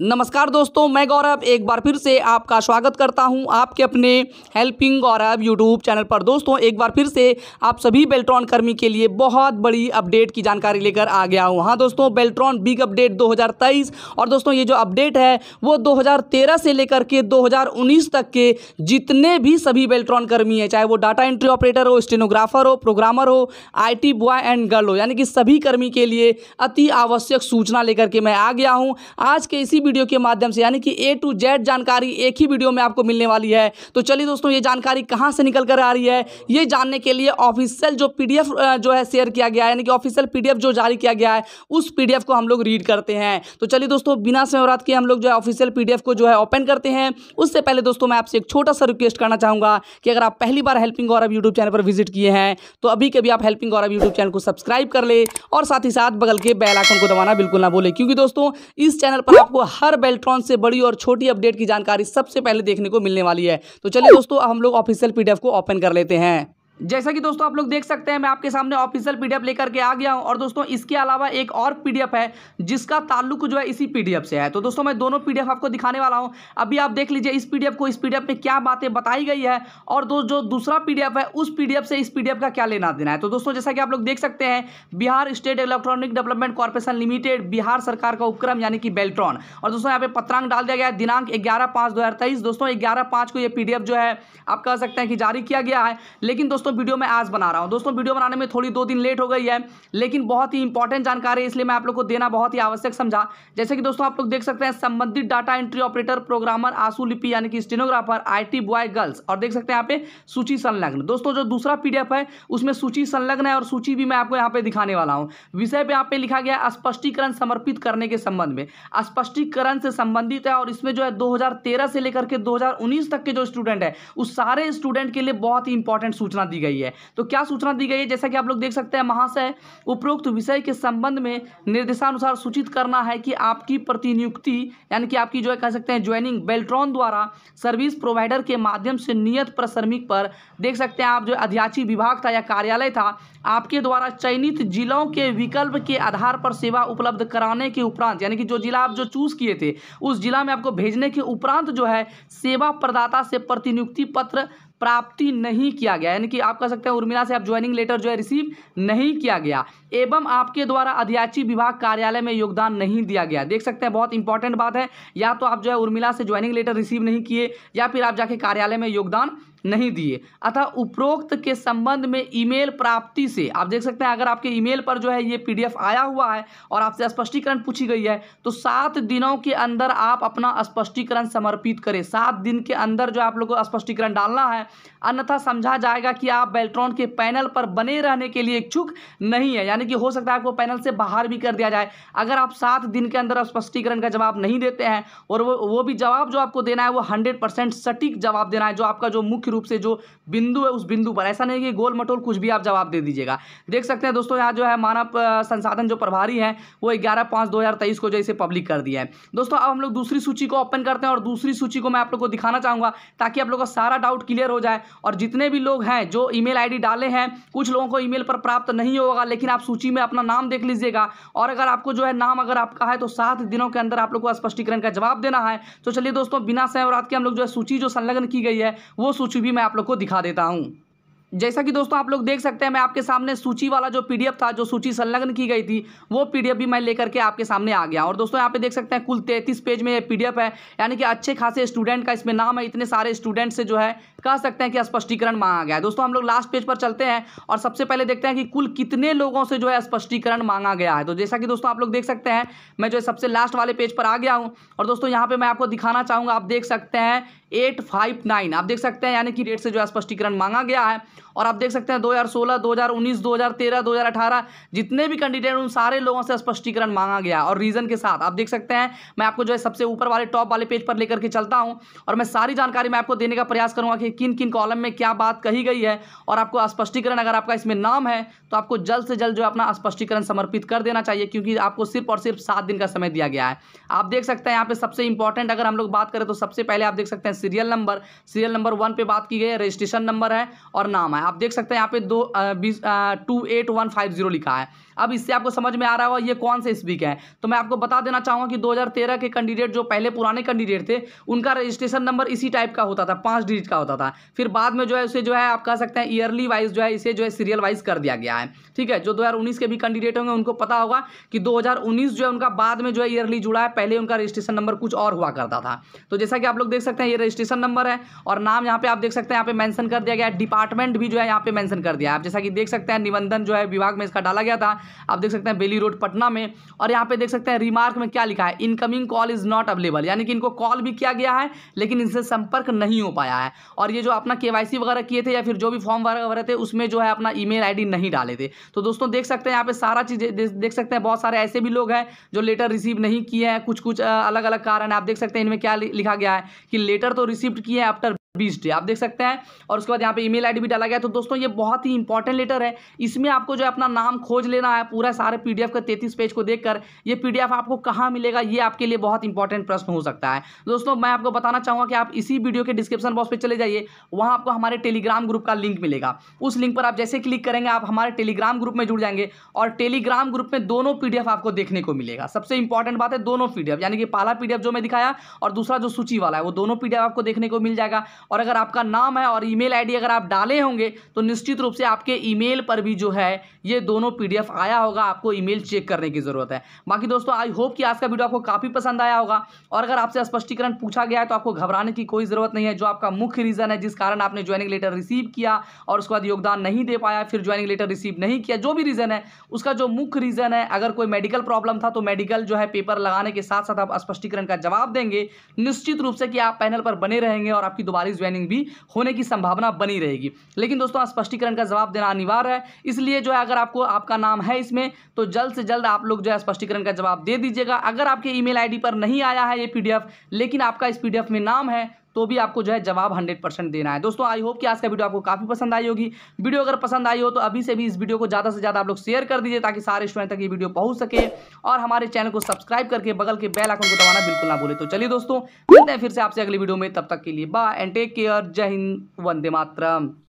नमस्कार दोस्तों मैं गौरव एक बार फिर से आपका स्वागत करता हूं आपके अपने हेल्पिंग गौरव यूट्यूब चैनल पर दोस्तों एक बार फिर से आप सभी बेल्ट्रॉन कर्मी के लिए बहुत बड़ी अपडेट की जानकारी लेकर आ गया हूं हां दोस्तों बेल्ट्रॉन बिग अपडेट 2023 और दोस्तों ये जो अपडेट है वो 2013 से लेकर के दो तक के जितने भी सभी बेल्ट्रॉन कर्मी हैं चाहे वो डाटा एंट्री ऑपरेटर हो स्टेनोग्राफर हो प्रोग्रामर हो आई बॉय एंड गर्ल हो यानी कि सभी कर्मी के लिए अति आवश्यक सूचना लेकर के मैं आ गया हूँ आज के इसी वीडियो के माध्यम से यानी कि ए टू जेड जानकारी एक ही वीडियो में आपको मिलने वाली है तो चलिए दोस्तों ये जानकारी कहाँ से निकल कर आ रही है ये जानने के लिए ऑफिशियल जो पी जो है शेयर किया गया है यानी कि ऑफिशियल पी जो जारी किया गया है उस पी को हम लोग रीड करते हैं तो चलिए दोस्तों बिना समय के हम लोग जो है ऑफिशियल पी को जो है ओपन करते हैं उससे पहले दोस्तों मैं आपसे एक छोटा सा रिक्वेस्ट करना चाहूँगा कि अगर आप पहली बार हेल्पिंग गौरव यूट्यूब चैनल पर विजिट किए हैं तो अभी कभी आप हेल्पिंग गौरव यूट्यूब चैनल को सब्सक्राइब कर ले और साथ ही साथ बगल के बेल आइकन को दबाना बिल्कुल ना बोले क्योंकि दोस्तों इस चैनल पर आपको हर बेल्ट्रॉन से बड़ी और छोटी अपडेट की जानकारी सबसे पहले देखने को मिलने वाली है तो चलिए दोस्तों हम लोग ऑफिशियल पीडीएफ को ओपन कर लेते हैं जैसा कि दोस्तों आप लोग देख सकते हैं मैं आपके सामने ऑफिशियल पीडीएफ लेकर के आ गया हूं और दोस्तों इसके अलावा एक और पीडीएफ है जिसका ताल्लुक जो है इसी पीडीएफ से है तो दोस्तों मैं दोनों पीडीएफ आपको दिखाने वाला हूं अभी आप देख लीजिए इस पीडीएफ को इस पीडीएफ में क्या बातें बताई गई है और दोस्त जो दूसरा पी है उस पीडीएफ से इस पी का क्या लेना देना है तो दोस्तों जैसा कि आप लोग देख सकते हैं Bihar state electronic development corporation limited Bihar सरकार का उपक्रम यानी कि बेल्ट्रॉन और दोस्तों यहाँ पे पत्रांक डाल दिया गया है दिनांक ग्यारह पाँच दो दोस्तों ग्यारह पाँच को यह पी जो है आप कह सकते हैं कि जारी किया गया है लेकिन दोस्तों दोस्तों वीडियो मैं आज बना रहा हूँ दोस्तों वीडियो बनाने में थोड़ी दो दिन लेट हो गई है लेकिन बहुत ही इंपॉर्टेंट जानकारी है इसलिए मैं आप लोग को देना बहुत ही आवश्यक समझा जैसे कि दोस्तों आप लोग देख सकते हैं संबंधित डाटा एंट्री ऑपरेटर प्रोग्रामर आंसू लिपि यानी कि स्टेनोग्राफर आई बॉय गर्ल्स और देख सकते हैं यहाँ पे सूची संलग्न दोस्तों जो दूसरा पी है उसमें सूची संलग्न है और सूची भी मैं आपको यहाँ पे दिखाने वाला हूँ विषय पर यहाँ पे लिखा गया स्पष्टीकरण समर्पित करने के संबंध में स्पष्टीकरण से संबंधित है और इसमें जो है दो से लेकर के दो तक के जो स्टूडेंट है उस सारे स्टूडेंट के लिए बहुत ही इंपॉर्टेंट सूचना दी गई है तो क्या सूचना दी गई है जैसा कि आप लोग देख सकते हैं महाशय उपरोक्त विषय के संबंध में निर्देशानुसार सूचित करना है कि आपकी प्रतिनियुक्ति यानी कि आपकी जो है कह सकते हैं ज्वाइनिंग बेल्ट्रॉन द्वारा सर्विस प्रोवाइडर के माध्यम से नियत प्रश्रमिक पर देख सकते हैं आप जो अध्याची विभाग था या कार्यालय था आपके द्वारा चयनित जिलों के विकल्प के आधार पर सेवा उपलब्ध कराने के उपरांत यानी कि जो जिला आप जो चूज किए थे उस जिला में आपको भेजने के उपरांत जो है सेवा प्रदाता से प्रतिनियुक्ति पत्र प्राप्ति नहीं किया गया यानी कि आप कह सकते हैं उर्मिला से आप ज्वाइनिंग लेटर जो है रिसीव नहीं किया गया एवं आपके द्वारा अध्याची विभाग कार्यालय में योगदान नहीं दिया गया देख सकते हैं बहुत इंपॉर्टेंट बात है या तो आप जो है उर्मिला से ज्वाइनिंग लेटर रिसीव नहीं किए या फिर आप जाके कार्यालय में योगदान नहीं दिए अतः उपरोक्त के संबंध में ईमेल प्राप्ति से आप देख सकते हैं अगर आपके ईमेल पर जो है ये पीडीएफ आया हुआ है और आपसे स्पष्टीकरण पूछी गई है तो सात दिनों के अंदर आप अपना स्पष्टीकरण समर्पित करें सात दिन के अंदर जो आप लोग को स्पष्टीकरण डालना है अन्यथा समझा जाएगा कि आप बेल्ट्रॉन के पैनल पर बने रहने के लिए इच्छुक नहीं है यानी कि हो सकता है आपको पैनल से बाहर भी कर दिया जाए अगर आप सात दिन के अंदर स्पष्टीकरण का जवाब नहीं देते हैं और वो वो भी जवाब जो आपको देना है वो हंड्रेड सटीक जवाब देना है जो आपका जो मुख्य रूप से जो बिंदु है उस बिंदु पर ऐसा नहीं कि गोल मटोल कुछ भी आप जवाब दे दीजिएगा देख सकते हैं दोस्तों यहाँ जो है मानव संसाधन जो प्रभारी है वो ग्यारह पाँच दो को जो इसे पब्लिक कर दिया है दोस्तों अब हम लोग दूसरी सूची को ओपन करते हैं और दूसरी सूची को मैं आप लोग को दिखाना चाहूँगा ताकि आप लोग का सारा डाउट क्लियर हो जाए और जितने भी लोग हैं जो ई मेल डाले हैं कुछ लोगों को ई पर प्राप्त नहीं होगा लेकिन आप सूची में अपना नाम देख लीजिएगा और अगर आपको जो है नाम अगर आपका है तो सात दिनों के अंदर आप लोग को स्पष्टीकरण का जवाब देना है तो चलिए दोस्तों बिना समय रात के हम लोग जो है सूची जो संलग्न की गई है वो सूची भी मैं आप लोग को दिखा देता हूँ जैसा कि दोस्तों आप लोग देख सकते हैं मैं आपके सामने सूची वाला जो पीडीएफ था जो सूची संलग्न की गई थी वो पीडीएफ भी मैं लेकर के आपके सामने आ गया और दोस्तों यहाँ पे देख सकते हैं कुल तैंतीस पेज में ये पीडीएफ है यानी कि अच्छे खासे स्टूडेंट का इसमें नाम है इतने सारे स्टूडेंट से जो है कह सकते हैं कि स्पष्टीकरण मांगा गया है दोस्तों हम लोग लास्ट पेज पर चलते हैं और सबसे पहले देखते हैं कि कुल कितने लोगों से जो है स्पष्टीकरण मांगा गया है तो जैसा कि दोस्तों आप लोग देख सकते हैं मैं जो है सबसे लास्ट वाले पेज पर आ गया हूँ और दोस्तों यहाँ पर मैं आपको दिखाना चाहूँगा आप देख सकते हैं एट फाइव नाइन आप देख सकते हैं यानी कि डेट से जो है स्पष्टीकरण मांगा गया है और आप देख सकते हैं दो हज़ार सोलह दो हज़ार उन्नीस दो हज़ार तेरह दो हज़ार अठारह जितने भी कैंडिडेट उन सारे लोगों से स्पष्टीकरण मांगा गया और रीज़न के साथ आप देख सकते हैं मैं आपको जो है सबसे ऊपर वाले टॉप वाले पेज पर लेकर के चलता हूँ और मैं सारी जानकारी मैं आपको देने का प्रयास करूंगा कि किन किन कॉलम में क्या बात कही गई है और आपको स्पष्टीकरण अगर आपका इसमें नाम है तो आपको जल्द से जल्द जो अपना स्पष्टीकरण समर्पित कर देना चाहिए क्योंकि आपको सिर्फ और सिर्फ सात दिन का समय दिया गया है आप देख सकते हैं यहाँ पे सबसे इंपॉर्टेंट अगर हम लोग बात करें तो सबसे पहले आप देख सकते हैं serial number serial number one पे बात की गई है रजिस्ट्रेशन नंबर है और नाम है आप देख सकते हैं यहाँ पे दो बीस टू लिखा है अब इससे आपको समझ में आ रहा होगा ये कौन से स्पीक है तो मैं आपको बता देना चाहूँगा कि 2013 के कैंडिडेट जो पहले पुराने कैंडिडेट थे उनका रजिस्ट्रेशन नंबर इसी टाइप का होता था पांच डिजिट का होता था था फिर बाद में जो है उसे जो है आप कह सकते हैं ईयरली वाइज जो है इसे जो है सीरियल वाइज कर दिया गया है ठीक है जो दो के भी कैंडिडेट होंगे उनको पता होगा कि दो जो है उनका बाद में जो है ईयरली जुड़ा है पहले उनका रजिस्ट्रेशन नंबर कुछ और हुआ करता था तो जैसा कि आप लोग देख सकते हैं ये रजिस्ट्रेशन नंबर है और नाम यहाँ पे आप देख सकते हैं यहाँ पे मैंशन कर दिया गया है डिपार्टमेंट भी जो है यहाँ पे मैंशन कर दिया है आप जैसा कि देख सकते हैं निबंधन जो है विभाग में इसका डाला गया था आप देख सकते हैं बेली रोड पटना में और यहाँ पे देख सकते हैं रिमार्क में क्या लिखा है incoming call is not available यानी कि इनको कॉल भी किया गया है लेकिन इनसे संपर्क नहीं हो पाया है और ये जो अपना के वगैरह किए थे या फिर जो भी फॉर्म वगैरह भरे थे उसमें जो है अपना ईमेल आईडी नहीं डाले थे तो दोस्तों देख सकते हैं यहाँ पे सारा चीज़ देख सकते हैं बहुत सारे ऐसे भी लोग हैं जो लेटर रिसीव नहीं किए हैं कुछ कुछ अलग अलग कारण आप देख सकते हैं इनमें क्या लिखा गया है कि लेटर तो रिसीव किए हैं आफ्टर बीस डे आप देख सकते हैं और उसके बाद यहाँ पे ईमेल आईडी भी डाला गया तो दोस्तों ये बहुत ही इंपॉर्टेंट लेटर है इसमें आपको जो अपना नाम खोज लेना है पूरा सारे पीडीएफ का तैतीस पेज को देखकर ये पीडीएफ आपको कहाँ मिलेगा ये आपके लिए बहुत इंपॉर्टेंट प्रश्न हो सकता है दोस्तों मैं आपको बताना चाहूँगा कि आप इसी वीडियो के डिस्क्रिप्शन बॉक्स पर चले जाइए वहाँ आपको हमारे टेलीग्राम ग्रुप का लिंक मिलेगा उस लिंक पर आप जैसे क्लिक करेंगे आप हमारे टेलीग्राम ग्रुप में जुड़ जाएंगे और टेलीग्राम ग्रुप में दोनों पी आपको देखने को मिलेगा सबसे इंपॉर्टेंट बात है दोनों पी यानी कि पहला पी जो मैं दिखाया और दूसरा जो सूची वाला है वो दोनों पी आपको देखने को मिल जाएगा और अगर आपका नाम है और ईमेल आईडी अगर आप डाले होंगे तो निश्चित रूप से आपके ईमेल पर भी जो है ये दोनों पीडीएफ आया होगा आपको ईमेल चेक करने की ज़रूरत है बाकी दोस्तों आई होप कि आज का वीडियो आपको काफ़ी पसंद आया होगा और अगर आपसे स्पष्टीकरण पूछा गया है तो आपको घबराने की कोई ज़रूरत नहीं है जो आपका मुख्य रीज़न है जिस कारण आपने ज्वाइनिंग लेटर रिसीव किया और उसके बाद योगदान नहीं दे पाया फिर ज्वाइनिंग लेटर रिसीव नहीं किया जो भी रीज़न है उसका जो मुख्य रीज़न है अगर कोई मेडिकल प्रॉब्लम था तो मेडिकल जो है पेपर लगाने के साथ साथ आप स्पष्टीकरण का जवाब देंगे निश्चित रूप से कि आप पैनल पर बने रहेंगे और आपकी दोबारा कॉलेज ज्वाइनिंग भी होने की संभावना बनी रहेगी लेकिन दोस्तों स्पष्टीकरण का जवाब देना अनिवार्य है इसलिए जो है अगर आपको आपका नाम है इसमें तो जल्द से जल्द आप लोग जो है स्पष्टीकरण का जवाब दे दीजिएगा अगर आपके ईमेल आईडी पर नहीं आया है ये पीडीएफ लेकिन आपका इस पीडीएफ में नाम है तो भी आपको जो है जवाब हंड्रेड परसेंट देना है दोस्तों आई होप कि आज का वीडियो आपको काफ़ी पसंद आई होगी वीडियो अगर पसंद आई हो तो अभी से भी इस वीडियो को ज़्यादा से ज़्यादा आप लोग शेयर कर दीजिए ताकि सारे स्टूडेंट तक ये वीडियो पहुंच सके और हमारे चैनल को सब्सक्राइब करके बगल के बेल आइकन को दबाना बिल्कुल ना भूले तो चलिए दोस्तों मिलते हैं फिर से आपसे अगली वीडियो में तब तक के लिए बाय एंड टेक केयर जय हिंद वंदे मातरम